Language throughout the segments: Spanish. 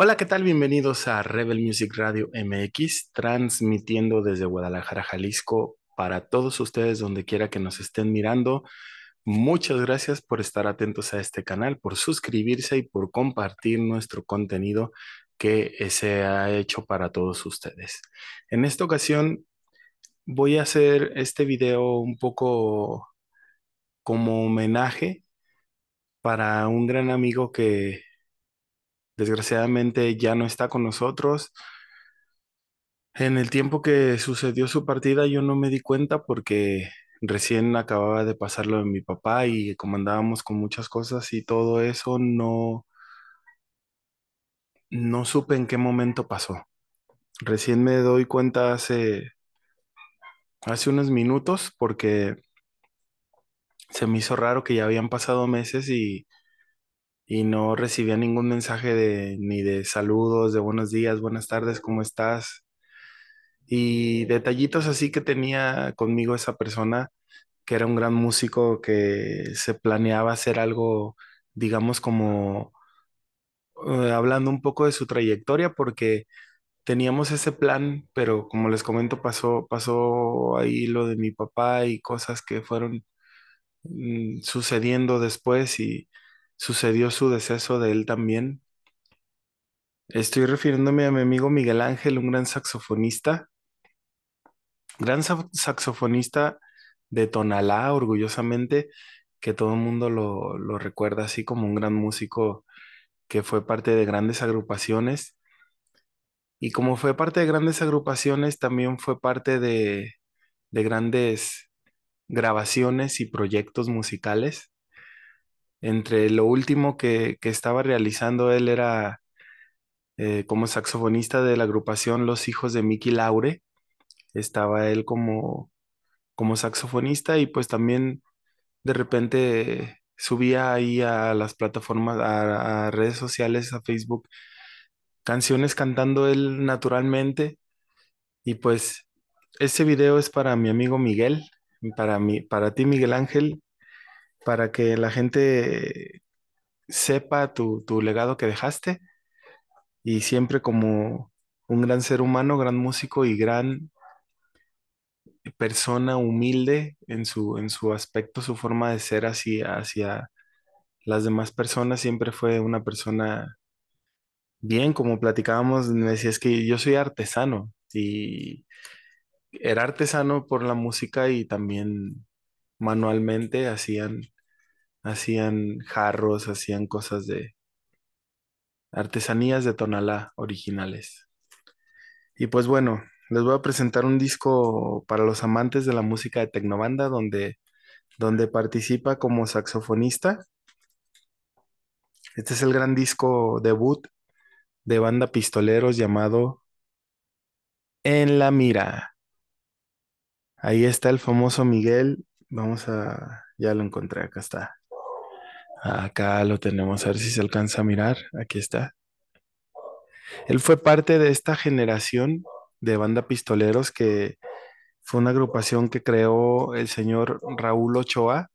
Hola, ¿qué tal? Bienvenidos a Rebel Music Radio MX, transmitiendo desde Guadalajara, Jalisco, para todos ustedes donde quiera que nos estén mirando. Muchas gracias por estar atentos a este canal, por suscribirse y por compartir nuestro contenido que se ha hecho para todos ustedes. En esta ocasión voy a hacer este video un poco como homenaje para un gran amigo que Desgraciadamente ya no está con nosotros. En el tiempo que sucedió su partida yo no me di cuenta porque recién acababa de pasarlo de mi papá y como andábamos con muchas cosas y todo eso, no, no supe en qué momento pasó. Recién me doy cuenta hace, hace unos minutos porque se me hizo raro que ya habían pasado meses y y no recibía ningún mensaje de, ni de saludos, de buenos días, buenas tardes, ¿cómo estás? Y detallitos así que tenía conmigo esa persona, que era un gran músico, que se planeaba hacer algo, digamos, como eh, hablando un poco de su trayectoria, porque teníamos ese plan, pero como les comento, pasó, pasó ahí lo de mi papá y cosas que fueron mm, sucediendo después y sucedió su deceso de él también. Estoy refiriéndome a mi amigo Miguel Ángel, un gran saxofonista, gran saxofonista de Tonalá, orgullosamente, que todo el mundo lo, recuerda así como un gran músico que fue parte de grandes agrupaciones. Y como fue parte de grandes agrupaciones, también fue parte de grandes grabaciones y proyectos musicales entre lo último que, estaba realizando él era eh, como saxofonista de la agrupación Los Hijos de Mickey Laure, estaba él como, como saxofonista y pues también de repente subía ahí a las plataformas, a, redes sociales, a Facebook, canciones cantando él naturalmente y pues ese video es para mi amigo Miguel, para, mí para ti Miguel Ángel, para que la gente sepa tu, legado que dejaste y siempre como un gran ser humano, gran músico y gran persona humilde en su, en su aspecto, su forma de ser hacia, hacia las demás personas, siempre fue una persona bien, como platicábamos, me es que yo soy artesano y era artesano por la música y también manualmente hacían, hacían jarros, hacían cosas de artesanías de Tonalá originales. Y pues bueno, les voy a presentar un disco para los amantes de la música de Tecnobanda, donde, donde participa como saxofonista. Este es el gran disco debut de banda Pistoleros llamado En la Mira. Ahí está el famoso Miguel Vamos a, ya lo encontré, acá está. Acá lo tenemos, a ver si se alcanza a mirar. Aquí está. Él fue parte de esta generación de banda pistoleros que fue una agrupación que creó el señor Raúl Ochoa,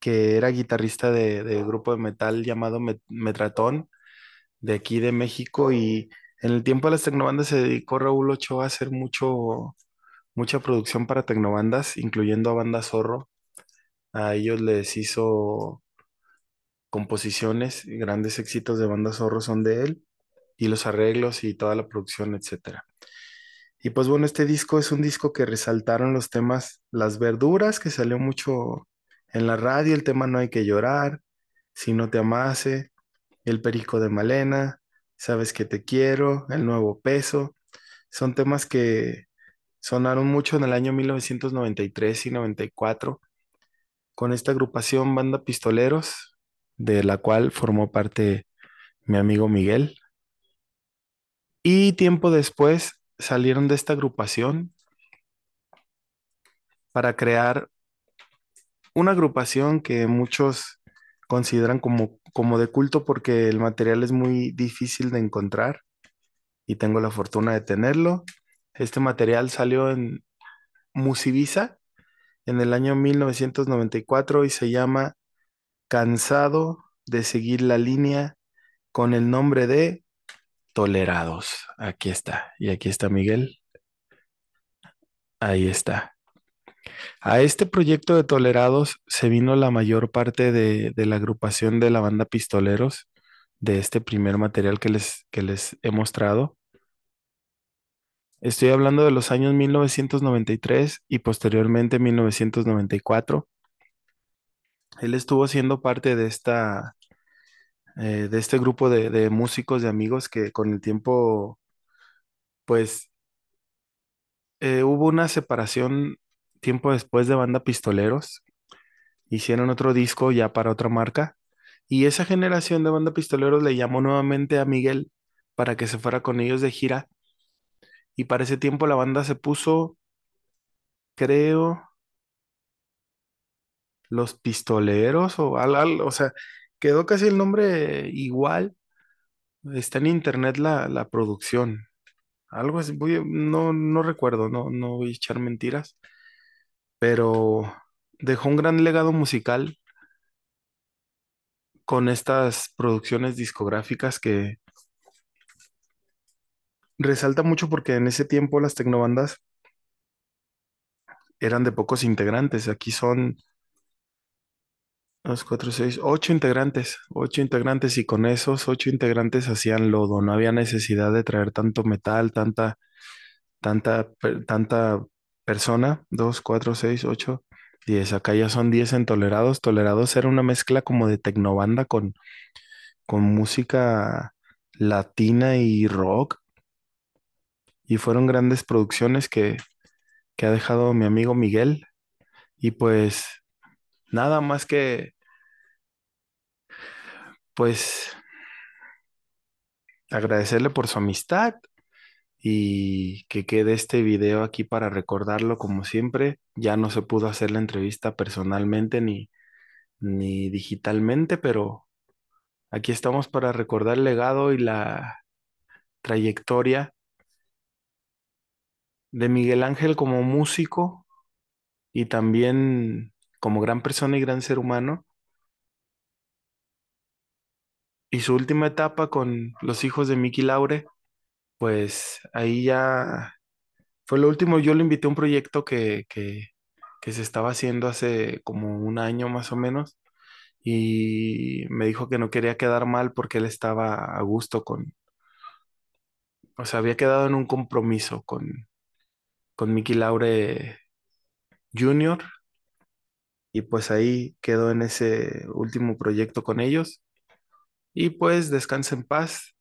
que era guitarrista de, grupo de metal llamado Metratón, de aquí de México. Y en el tiempo de las tecnobandas se dedicó Raúl Ochoa a hacer mucho mucha producción para tecnobandas, incluyendo a Banda Zorro. A ellos les hizo composiciones, grandes éxitos de Banda Zorro son de él, y los arreglos y toda la producción, etcétera. Y pues bueno, este disco es un disco que resaltaron los temas Las Verduras, que salió mucho en la radio, el tema No hay que llorar, Si no te amase, El Perico de Malena, Sabes que te quiero, El Nuevo Peso. Son temas que Sonaron mucho en el año 1993 y 94 con esta agrupación Banda Pistoleros, de la cual formó parte mi amigo Miguel. Y tiempo después salieron de esta agrupación para crear una agrupación que muchos consideran como, como de culto porque el material es muy difícil de encontrar y tengo la fortuna de tenerlo. Este material salió en Musivisa en el año 1994 y se llama Cansado de seguir la línea con el nombre de Tolerados. Aquí está. Y aquí está Miguel. Ahí está. A este proyecto de Tolerados se vino la mayor parte de, de, la agrupación de la banda Pistoleros, de este primer material que les, que les he mostrado. Estoy hablando de los años 1993 y posteriormente 1994. Él estuvo siendo parte de esta, eh, de este grupo de, músicos, de amigos que con el tiempo, pues, eh, hubo una separación tiempo después de Banda Pistoleros. Hicieron otro disco ya para otra marca. Y esa generación de Banda Pistoleros le llamó nuevamente a Miguel para que se fuera con ellos de gira y para ese tiempo la banda se puso, creo, Los Pistoleros o al, o sea, quedó casi el nombre igual. Está en internet la, la producción. Algo así, no, no recuerdo, no, no voy a echar mentiras, pero dejó un gran legado musical con estas producciones discográficas que, resalta mucho porque en ese tiempo las tecnobandas eran de pocos integrantes. Aquí son dos, cuatro, seis, ocho integrantes, ocho integrantes, y con esos ocho integrantes hacían lodo. No había necesidad de traer tanto metal, tanta, tanta, tanta persona. Dos, cuatro, seis, ocho, diez. Acá ya son diez en Tolerados. Tolerados era una mezcla como de tecnobanda con, con música latina y rock y fueron grandes producciones que, ha dejado mi amigo Miguel. Y pues nada más que, pues, agradecerle por su amistad y que quede este video aquí para recordarlo como siempre. Ya no se pudo hacer la entrevista personalmente ni, ni digitalmente, pero aquí estamos para recordar el legado y la trayectoria de Miguel Ángel como músico y también como gran persona y gran ser humano. Y su última etapa con los hijos de Mickey Laure, pues ahí ya fue lo último. Yo le invité a un proyecto que, que se estaba haciendo hace como un año más o menos y me dijo que no quería quedar mal porque él estaba a gusto con, o sea, había quedado en un compromiso con, con Mickey Laure Jr. Y pues ahí quedó en ese último proyecto con ellos. Y pues descansa en paz.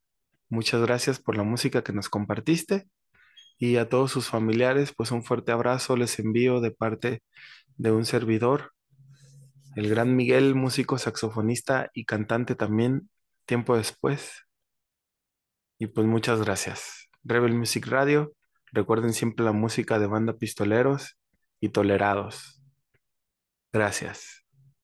Muchas gracias por la música que nos compartiste. Y a todos sus familiares, pues un fuerte abrazo les envío de parte de un servidor, el gran Miguel, músico, saxofonista y cantante también, tiempo después. Y pues muchas gracias. Rebel Music Radio, Recuerden siempre la música de banda Pistoleros y Tolerados. Gracias.